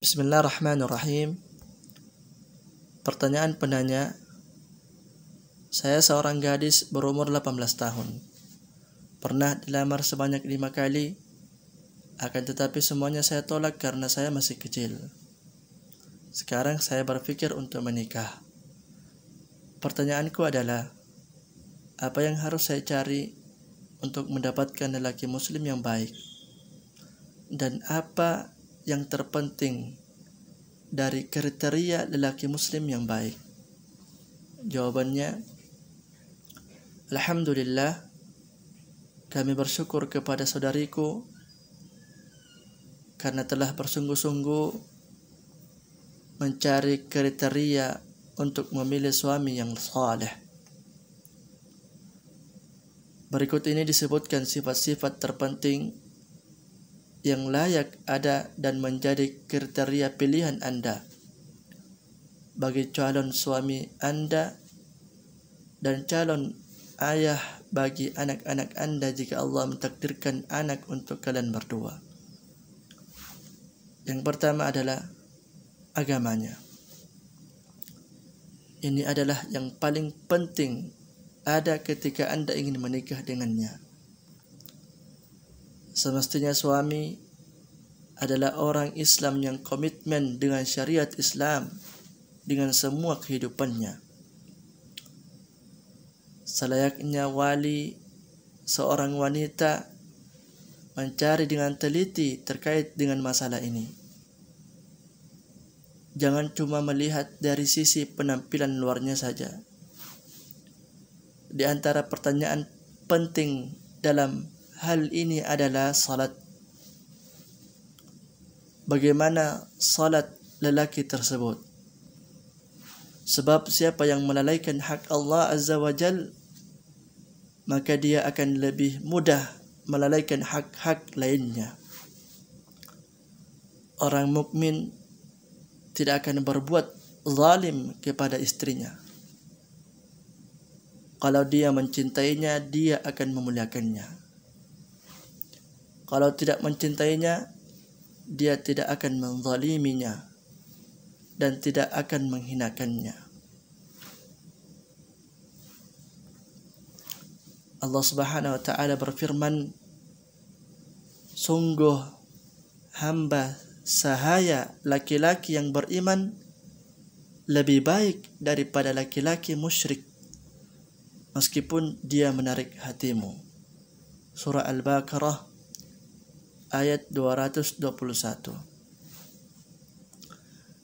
Bismillahirrahmanirrahim. Pertanyaan penanya, saya seorang gadis berumur 18 tahun. Pernah dilamar sebanyak lima kali, akan tetapi semuanya saya tolak karena saya masih kecil. Sekarang saya berpikir untuk menikah. Pertanyaanku adalah, apa yang harus saya cari untuk mendapatkan lelaki muslim yang baik? Dan apa yang terpenting dari kriteria lelaki muslim yang baik? Jawabannya Alhamdulillah kami bersyukur kepada saudariku karena telah bersungguh-sungguh mencari kriteria untuk memilih suami yang saleh. Berikut ini disebutkan sifat-sifat terpenting yang layak ada dan menjadi kriteria pilihan anda bagi calon suami anda dan calon ayah bagi anak-anak anda jika Allah mentakdirkan anak untuk kalian berdua. Yang pertama adalah agamanya. Ini adalah yang paling penting ada ketika anda ingin menikah dengannya semestinya suami adalah orang Islam yang komitmen dengan syariat Islam dengan semua kehidupannya. Selayaknya wali seorang wanita mencari dengan teliti terkait dengan masalah ini. Jangan cuma melihat dari sisi penampilan luarnya saja. Di antara pertanyaan penting dalam hal ini adalah salat bagaimana salat lelaki tersebut sebab siapa yang melalaikan hak Allah azza wajal maka dia akan lebih mudah melalaikan hak-hak lainnya orang mukmin tidak akan berbuat zalim kepada istrinya kalau dia mencintainya dia akan memuliakannya kalau tidak mencintainya, dia tidak akan menzaliminya dan tidak akan menghinakannya. Allah Subhanahu wa taala berfirman Sungguh hamba sahaya laki-laki yang beriman lebih baik daripada laki-laki musyrik meskipun dia menarik hatimu. Surah Al-Baqarah ayat 221.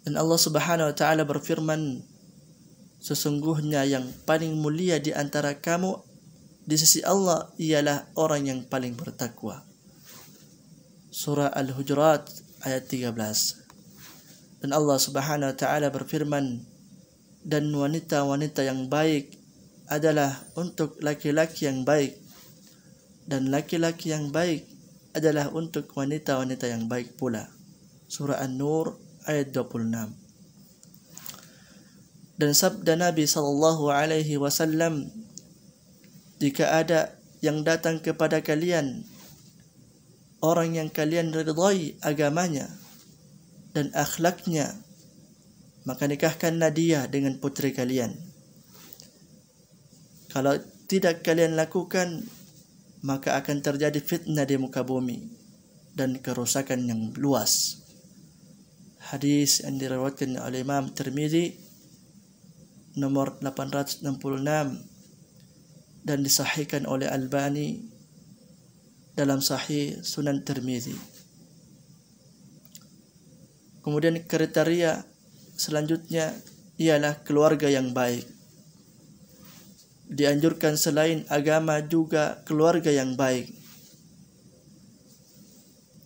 Dan Allah Subhanahu wa taala berfirman sesungguhnya yang paling mulia di antara kamu di sisi Allah ialah orang yang paling bertakwa. Surah Al-Hujurat ayat 13. Dan Allah Subhanahu wa taala berfirman dan wanita-wanita yang baik adalah untuk laki-laki yang baik dan laki-laki yang baik adalah untuk wanita-wanita yang baik pula. Surah An-Nur ayat 26. Dan sabda Nabi sallallahu alaihi wasallam jika ada yang datang kepada kalian orang yang kalian ridai agamanya dan akhlaknya maka nikahkanlah dia dengan putri kalian kalau tidak kalian lakukan maka akan terjadi fitnah di muka bumi dan kerusakan yang luas. Hadis yang diriwayatkan oleh Imam Tirmizi nomor 866 dan disahihkan oleh Albani dalam sahih Sunan Tirmizi. Kemudian kriteria selanjutnya ialah keluarga yang baik dianjurkan selain agama juga keluarga yang baik.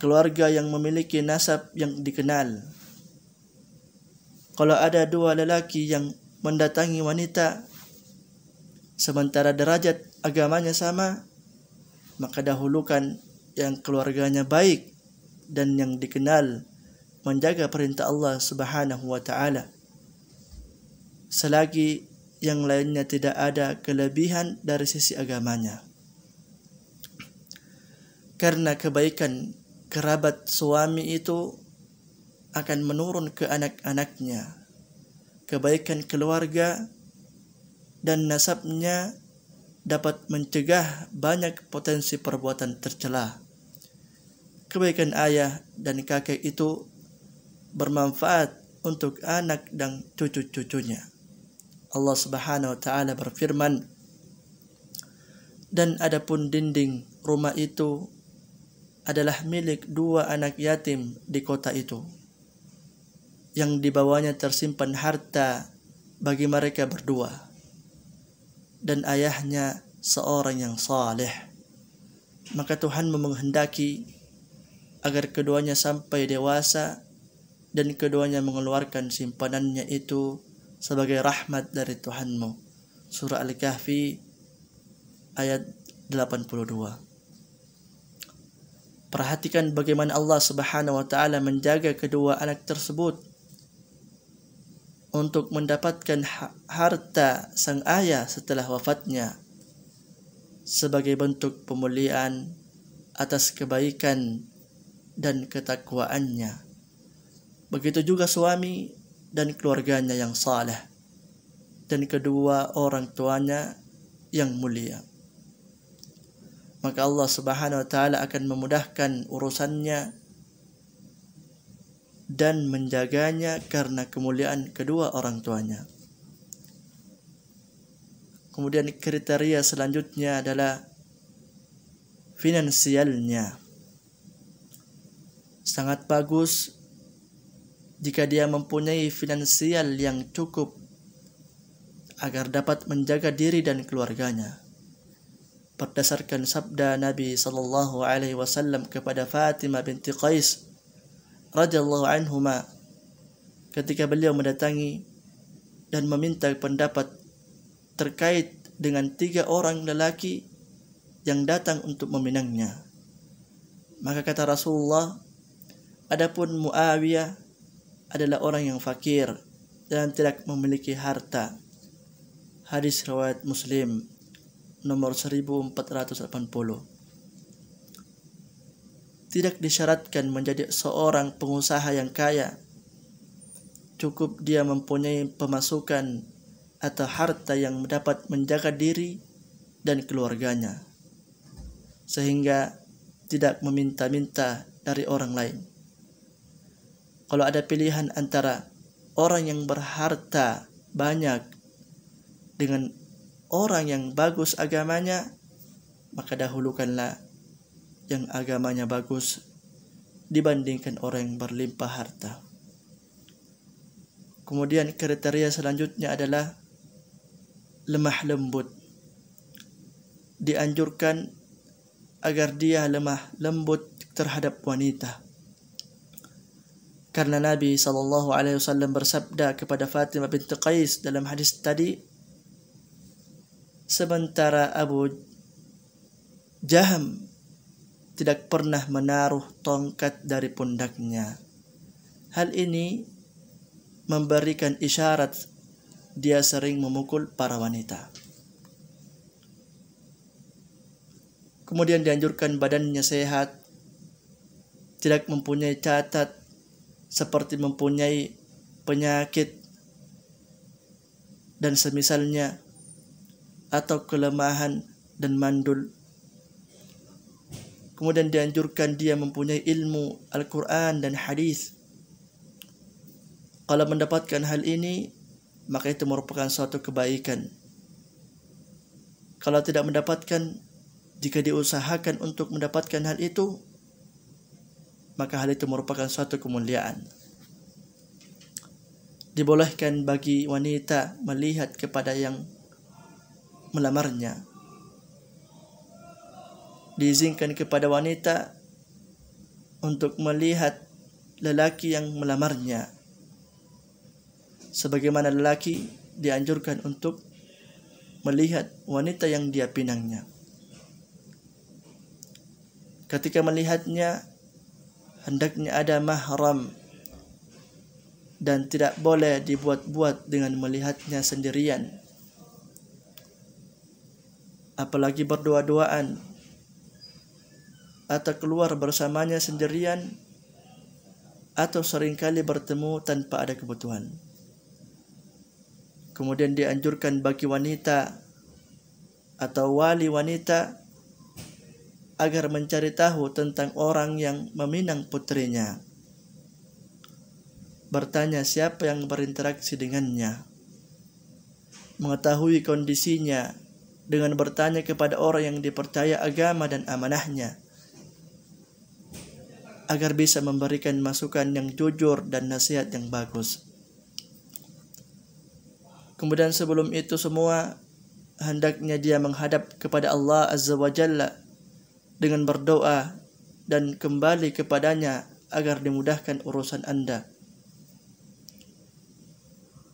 Keluarga yang memiliki nasab yang dikenal. Kalau ada dua lelaki yang mendatangi wanita sementara derajat agamanya sama, maka dahulukan yang keluarganya baik dan yang dikenal menjaga perintah Allah Subhanahu wa taala. Selagi yang lainnya tidak ada kelebihan dari sisi agamanya. Karena kebaikan kerabat suami itu akan menurun ke anak-anaknya. Kebaikan keluarga dan nasabnya dapat mencegah banyak potensi perbuatan tercela. Kebaikan ayah dan kakek itu bermanfaat untuk anak dan cucu-cucunya. Allah Subhanahu wa taala berfirman dan adapun dinding rumah itu adalah milik dua anak yatim di kota itu yang di bawahnya tersimpan harta bagi mereka berdua dan ayahnya seorang yang saleh maka Tuhan memenghendaki agar keduanya sampai dewasa dan keduanya mengeluarkan simpanannya itu sebagai rahmat dari Tuhanmu. Surah Al-Kahfi ayat 82. Perhatikan bagaimana Allah Subhanahu wa taala menjaga kedua anak tersebut untuk mendapatkan ha-, harta sang ayah setelah wafatnya sebagai bentuk pemuliaan atas kebaikan dan ketakwaannya. Begitu juga suami dan keluarganya yang saleh dan kedua orang tuanya yang mulia maka Allah Subhanahu wa taala akan memudahkan urusannya dan menjaganya karena kemuliaan kedua orang tuanya kemudian kriteria selanjutnya adalah finansialnya sangat bagus jika dia mempunyai finansial yang cukup agar dapat menjaga diri dan keluarganya. Berdasarkan sabda Nabi sallallahu alaihi wasallam kepada Fatimah binti Qais radhiyallahu anhuma ketika beliau mendatangi dan meminta pendapat terkait dengan tiga orang lelaki yang datang untuk meminangnya. Maka kata Rasulullah, Adapun Muawiyah adalah orang yang fakir dan tidak memiliki harta. Hadis riwayat Muslim nomor 1480. Tidak disyaratkan menjadi seorang pengusaha yang kaya. Cukup dia mempunyai pemasukan atau harta yang dapat menjaga diri dan keluarganya sehingga tidak meminta-minta dari orang lain kalau ada pilihan antara orang yang berharta banyak dengan orang yang bagus agamanya, maka dahulukanlah yang agamanya bagus dibandingkan orang yang berlimpah harta. Kemudian kriteria selanjutnya adalah lemah lembut. Dianjurkan agar dia lemah lembut terhadap wanita. Karena Nabi sallallahu alaihi wasallam bersabda kepada Fatimah binti Qais dalam hadis tadi sementara Abu Jaham tidak pernah menaruh tongkat dari pundaknya. Hal ini memberikan isyarat dia sering memukul para wanita. Kemudian dianjurkan badannya sehat, tidak mempunyai catat seperti mempunyai penyakit dan semisalnya atau kelemahan dan mandul. Kemudian dianjurkan dia mempunyai ilmu Al-Quran dan hadis. Kalau mendapatkan hal ini, maka itu merupakan suatu kebaikan. Kalau tidak mendapatkan, jika diusahakan untuk mendapatkan hal itu, maka hal itu merupakan suatu kemuliaan. Dibolehkan bagi wanita melihat kepada yang melamarnya. Diizinkan kepada wanita untuk melihat lelaki yang melamarnya. Sebagaimana lelaki dianjurkan untuk melihat wanita yang dia pinangnya. Ketika melihatnya, hendaknya ada mahram dan tidak boleh dibuat-buat dengan melihatnya sendirian apalagi berdua-duaan atau keluar bersamanya sendirian atau seringkali bertemu tanpa ada kebutuhan kemudian dianjurkan bagi wanita atau wali wanita agar mencari tahu tentang orang yang meminang putrinya. Bertanya siapa yang berinteraksi dengannya. Mengetahui kondisinya dengan bertanya kepada orang yang dipercaya agama dan amanahnya. Agar bisa memberikan masukan yang jujur dan nasihat yang bagus. Kemudian sebelum itu semua, hendaknya dia menghadap kepada Allah Azza wa Jalla dengan berdoa dan kembali kepadanya agar dimudahkan urusan Anda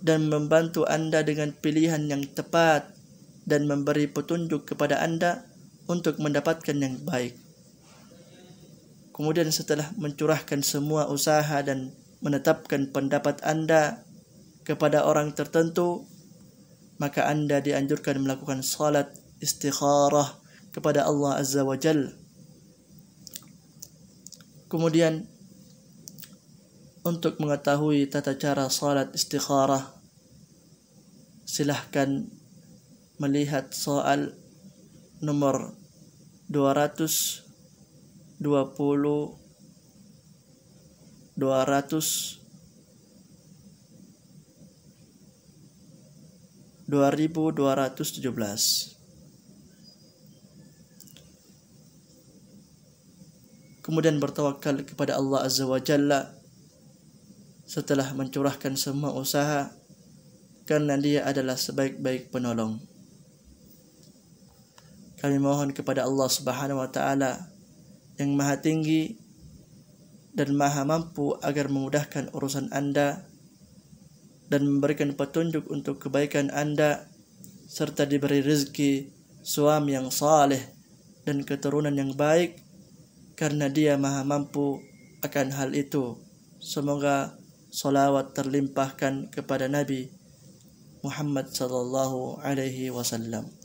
dan membantu Anda dengan pilihan yang tepat dan memberi petunjuk kepada Anda untuk mendapatkan yang baik. Kemudian setelah mencurahkan semua usaha dan menetapkan pendapat Anda kepada orang tertentu, maka Anda dianjurkan melakukan salat istikharah kepada Allah Azza wa Jal. Kemudian untuk mengetahui tata cara salat istikharah silahkan melihat soal nomor 220 200 2217 kemudian bertawakal kepada Allah Azza wa Jalla setelah mencurahkan semua usaha kerana dia adalah sebaik-baik penolong. Kami mohon kepada Allah Subhanahu wa taala yang Maha Tinggi dan Maha Mampu agar memudahkan urusan Anda dan memberikan petunjuk untuk kebaikan Anda serta diberi rezeki suami yang saleh dan keturunan yang baik karena dia maha mampu akan hal itu. Semoga salawat terlimpahkan kepada Nabi Muhammad sallallahu alaihi wasallam.